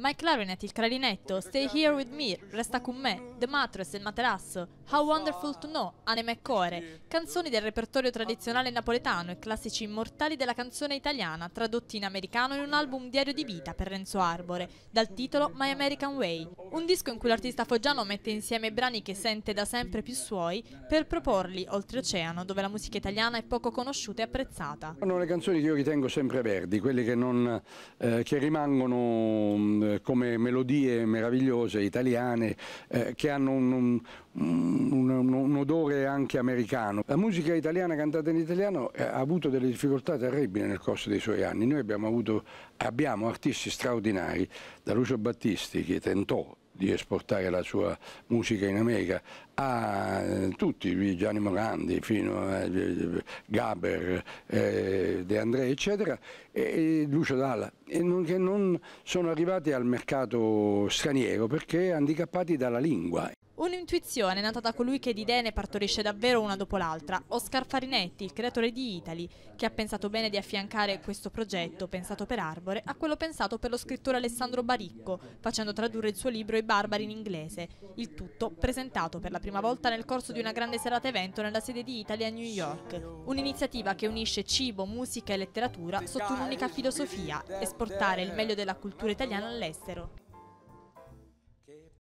My Clarinet, il clarinetto, Stay Here With Me, Resta Con Me, The Mattress, il materasso, How Wonderful To Know, Anima e Core, canzoni del repertorio tradizionale napoletano e classici immortali della canzone italiana, tradotti in americano in un album diario di vita per Renzo Arbore, dal titolo My American Way, un disco in cui l'artista foggiano mette insieme brani che sente da sempre più suoi per proporli oltreoceano, dove la musica italiana è poco conosciuta e apprezzata. Sono le canzoni che io ritengo sempre verdi, quelle che, non, eh, che rimangono mm, eh, come melodie meravigliose italiane eh, che hanno un, un, un, un, odore anche americano. La musica italiana cantata in italiano eh, ha avuto delle difficoltà terribili nel corso dei suoi anni. Noi abbiamo, avuto, abbiamo artisti straordinari, da Lucio Battisti che tentò di esportare la sua musica in America, a tutti, Gianni Morandi, fino a eh, Gaber, eh, De André, eccetera, e Lucio Dalla, e non, che non sono arrivati al mercato straniero perché handicappati dalla lingua. Un'intuizione nata da colui che di idee ne partorisce davvero una dopo l'altra, Oscar Farinetti, il creatore di Italy, che ha pensato bene di affiancare questo progetto, pensato per Arbore, a quello pensato per lo scrittore Alessandro Baricco, facendo tradurre il suo libro I Barbari in inglese. Il tutto presentato per la prima volta nel corso di una grande serata evento nella sede di Italy a New York. Un'iniziativa che unisce cibo, musica e letteratura sotto un'unica filosofia, esportare il meglio della cultura italiana all'estero.